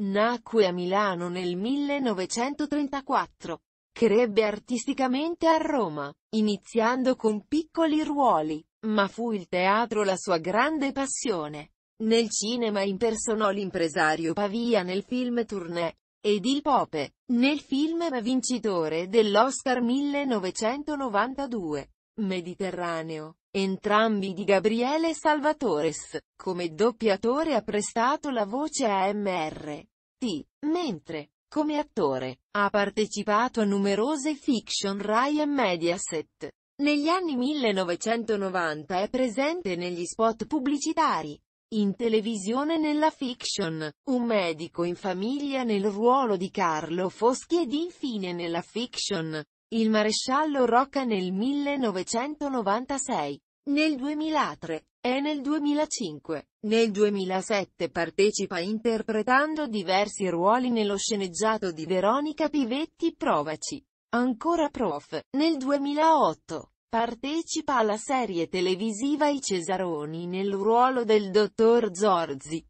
Nacque a Milano nel 1934. Crebbe artisticamente a Roma, iniziando con piccoli ruoli, ma fu il teatro la sua grande passione. Nel cinema impersonò l'impresario Pavia nel film Tournée, ed il Pope, nel film vincitore dell'Oscar 1992, Mediterraneo entrambi di Gabriele Salvatores, come doppiatore ha prestato la voce a Mr. T, mentre, come attore, ha partecipato a numerose fiction Rai e Mediaset. Negli anni 1990 è presente negli spot pubblicitari, in televisione nella fiction, un medico in famiglia nel ruolo di Carlo Foschi ed infine nella fiction, il maresciallo Rocca nel 1996, nel 2003 e nel 2005. Nel 2007 partecipa interpretando diversi ruoli nello sceneggiato di Veronica Pivetti Provaci. Ancora prof. Nel 2008 partecipa alla serie televisiva I Cesaroni nel ruolo del dottor Zorzi.